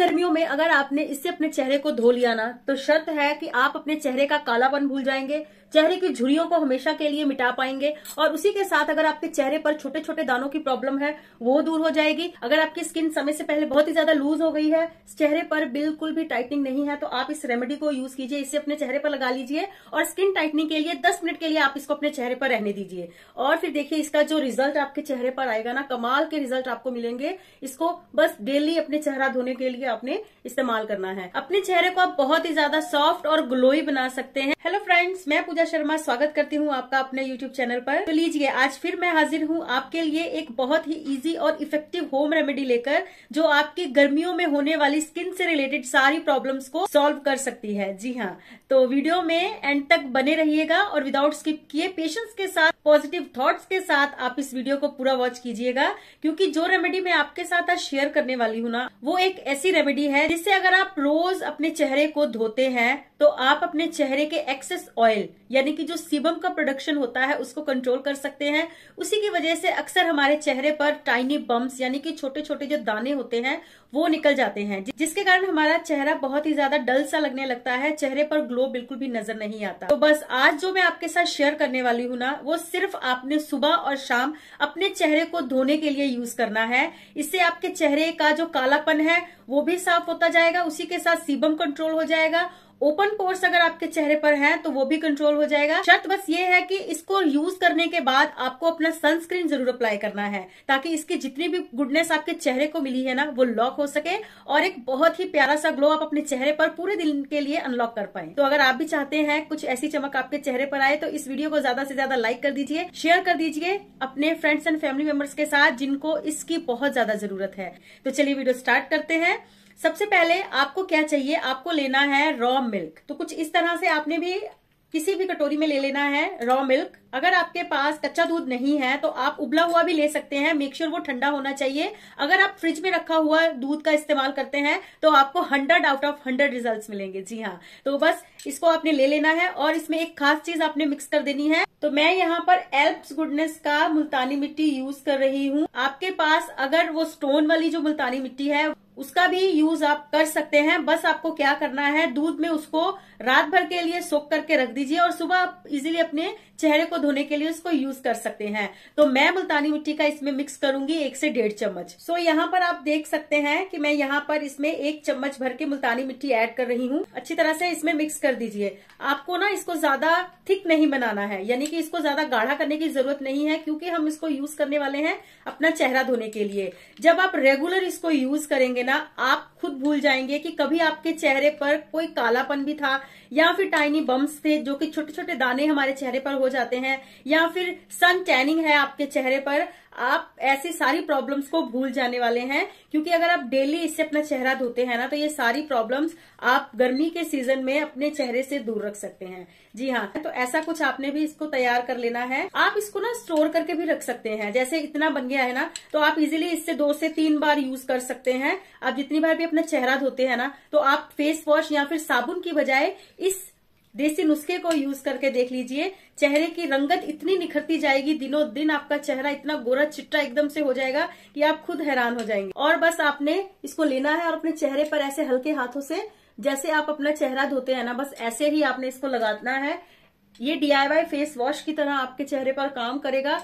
गर्मियों में अगर आपने इससे अपने चेहरे को धो लिया ना तो शर्त है कि आप अपने चेहरे का कालापन भूल जाएंगे चेहरे की झुरियों को हमेशा के लिए मिटा पाएंगे और उसी के साथ अगर आपके चेहरे पर छोटे छोटे दानों की प्रॉब्लम है वो दूर हो जाएगी अगर आपकी स्किन समय से पहले बहुत ही ज्यादा लूज हो गई है चेहरे पर बिल्कुल भी टाइटनिंग नहीं है तो आप इस रेमेडी को यूज कीजिए इसे अपने चेहरे पर लगा लीजिए और स्किन टाइटनिंग के लिए दस मिनट के लिए आप इसको अपने चेहरे पर रहने दीजिए और फिर देखिए इसका जो रिजल्ट आपके चेहरे पर आएगा ना कमाल के रिजल्ट आपको मिलेंगे इसको बस डेली अपने चेहरा धोने के लिए आपने इस्तेमाल करना है अपने चेहरे को आप बहुत ही ज्यादा सॉफ्ट और ग्लोई बना सकते हैं हेलो फ्रेंड्स मैं पूजा शर्मा स्वागत करती हूँ आपका अपने यूट्यूब चैनल पर तो लीजिए आज फिर मैं हाजिर हूँ आपके लिए एक बहुत ही ईजी और इफेक्टिव होम रेमेडी लेकर जो आपकी गर्मियों में होने वाली स्किन से रिलेटेड सारी प्रॉब्लम को सोल्व कर सकती है जी हाँ तो वीडियो में एंड तक बने रहिएगा और विदाउट स्किप किए पेशेंस के साथ पॉजिटिव थॉट्स के साथ आप इस वीडियो को पूरा वॉच कीजिएगा क्योंकि जो रेमेडी मैं आपके साथ आज शेयर करने वाली हूँ ना वो एक ऐसी रेमेडी है जिससे अगर आप रोज अपने चेहरे को धोते हैं तो आप अपने चेहरे के एक्सेस ऑयल यानी कि जो सीबम का प्रोडक्शन होता है उसको कंट्रोल कर सकते हैं उसी की वजह से अक्सर हमारे चेहरे पर टाइनी बम्स यानी कि छोटे छोटे जो दाने होते हैं वो निकल जाते हैं जिसके कारण हमारा चेहरा बहुत ही ज्यादा डल सा लगने लगता है चेहरे पर ग्लो बिल्कुल भी नजर नहीं आता तो बस आज जो मैं आपके साथ शेयर करने वाली हूँ ना वो सिर्फ आपने सुबह और शाम अपने चेहरे को धोने के लिए यूज करना है इससे आपके चेहरे का जो कालापन है वो भी साफ होता जाएगा उसी के साथ सीबम कंट्रोल हो जाएगा ओपन पोर्स अगर आपके चेहरे पर है तो वो भी कंट्रोल हो जाएगा शर्त बस ये है कि इसको यूज करने के बाद आपको अपना सनस्क्रीन जरूर अप्लाई करना है ताकि इसकी जितनी भी गुडनेस आपके चेहरे को मिली है ना वो लॉक हो सके और एक बहुत ही प्यारा सा ग्लो आप अपने चेहरे पर पूरे दिन के लिए अनलॉक कर पाए तो अगर आप भी चाहते हैं कुछ ऐसी चमक आपके चेहरे पर आए तो इस वीडियो को ज्यादा से ज्यादा लाइक कर दीजिए शेयर कर दीजिए अपने फ्रेंड्स एंड फैमिली मेंबर्स के साथ जिनको इसकी बहुत ज्यादा जरूरत है तो चलिए वीडियो स्टार्ट करते हैं सबसे पहले आपको क्या चाहिए आपको लेना है रॉ मिल्क तो कुछ इस तरह से आपने भी किसी भी कटोरी में ले लेना है रॉ मिल्क अगर आपके पास कच्चा दूध नहीं है तो आप उबला हुआ भी ले सकते हैं मेक श्योर sure वो ठंडा होना चाहिए अगर आप फ्रिज में रखा हुआ दूध का इस्तेमाल करते हैं तो आपको hundred out of hundred result मिलेंगे जी हाँ तो बस इसको आपने ले लेना है और इसमें एक खास चीज आपने मिक्स कर देनी है तो मैं यहाँ पर एल्प्स गुडनेस का मुल्तानी मिट्टी यूज कर रही हूँ आपके पास अगर वो स्टोन वाली जो मुल्तानी मिट्टी है उसका भी यूज आप कर सकते हैं बस आपको क्या करना है दूध में उसको रात भर के लिए सोख करके रख दीजिए और सुबह आप इजिली अपने चेहरे को धोने के लिए उसको यूज कर सकते हैं तो मैं मुल्तानी मिट्टी का इसमें मिक्स करूंगी एक से डेढ़ चम्मच सो यहाँ पर आप देख सकते हैं कि मैं यहाँ पर इसमें एक चम्मच भर के मुल्तानी मिट्टी ऐड कर रही हूँ अच्छी तरह से इसमें मिक्स कर दीजिए आपको ना इसको ज्यादा थिक नहीं बनाना है यानी कि इसको ज्यादा गाढ़ा करने की जरूरत नहीं है क्योंकि हम इसको यूज करने वाले हैं अपना चेहरा धोने के लिए जब आप रेगुलर इसको यूज करेंगे ना आप खुद भूल जाएंगे कि कभी आपके चेहरे पर कोई कालापन भी था या फिर टाइनी बम्स थे जो कि छोटे छोटे दाने हमारे चेहरे पर हो जाते हैं हैं या फिर सन टैनिंग है आपके चेहरे पर आप ऐसी सारी प्रॉब्लम्स को भूल जाने वाले हैं क्योंकि अगर आप डेली इससे अपना चेहरा धोते हैं ना तो ये सारी प्रॉब्लम्स आप गर्मी के सीजन में अपने चेहरे से दूर रख सकते हैं जी हाँ तो ऐसा कुछ आपने भी इसको तैयार कर लेना है आप इसको ना स्टोर करके भी रख सकते हैं जैसे इतना बन गया है ना तो आप इजिली इससे दो से तीन बार यूज कर सकते हैं आप जितनी बार भी अपना चेहरा धोते हैं ना तो आप फेस वॉश या फिर साबुन की बजाय इस देसी नुस्खे को यूज करके देख लीजिए चेहरे की रंगत इतनी निखरती जाएगी दिनों दिन आपका चेहरा इतना गोरा चिट्टा एकदम से हो जाएगा कि आप खुद हैरान हो जाएंगे और बस आपने इसको लेना है और अपने चेहरे पर ऐसे हल्के हाथों से जैसे आप अपना चेहरा धोते हैं ना बस ऐसे ही आपने इसको लगाना है ये डीआईवाई फेस वॉश की तरह आपके चेहरे पर काम करेगा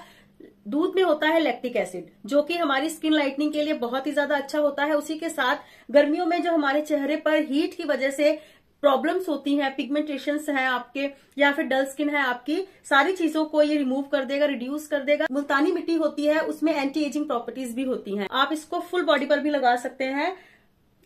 दूध में होता है लैक्टिक एसिड जो कि हमारी स्किन लाइटनिंग के लिए बहुत ही ज्यादा अच्छा होता है उसी के साथ गर्मियों में जो हमारे चेहरे पर हीट की वजह से प्रॉब्लम्स होती हैं पिगमेंटेशन हैं आपके या फिर डल स्किन है आपकी सारी चीजों को ये रिमूव कर देगा रिड्यूस कर देगा मुल्तानी मिट्टी होती है उसमें एंटी एजिंग प्रॉपर्टीज भी होती हैं आप इसको फुल बॉडी पर भी लगा सकते हैं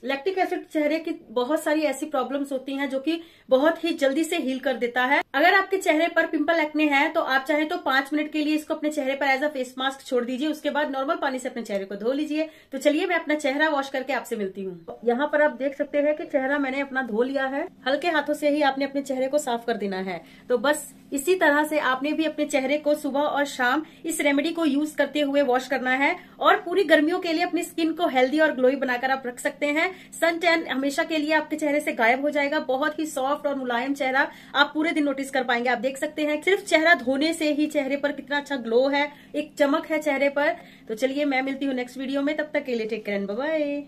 लैक्टिक एसिड चेहरे की बहुत सारी ऐसी प्रॉब्लम्स होती हैं जो कि बहुत ही जल्दी से हील कर देता है अगर आपके चेहरे पर पिंपल एक्ने हैं तो आप चाहे तो पांच मिनट के लिए इसको अपने चेहरे पर एज अ फेस मास्क छोड़ दीजिए उसके बाद नॉर्मल पानी से अपने चेहरे को धो लीजिए तो चलिए मैं अपना चेहरा वॉश करके आपसे मिलती हूँ यहाँ पर आप देख सकते हैं कि चेहरा मैंने अपना धो लिया है हल्के हाथों से ही आपने अपने चेहरे को साफ कर देना है तो बस इसी तरह से आपने भी अपने चेहरे को सुबह और शाम इस रेमेडी को यूज करते हुए वॉश करना है और पूरी गर्मियों के लिए अपनी स्किन को हेल्दी और ग्लोई बनाकर आप रख सकते हैं सन टैन हमेशा के लिए आपके चेहरे से गायब हो जाएगा बहुत ही सॉफ्ट और मुलायम चेहरा आप पूरे दिन नोटिस कर पाएंगे आप देख सकते हैं सिर्फ चेहरा धोने से ही चेहरे पर कितना अच्छा ग्लो है एक चमक है चेहरे पर तो चलिए मैं मिलती हूँ नेक्स्ट वीडियो में तब तक के लिए टेक करें बाय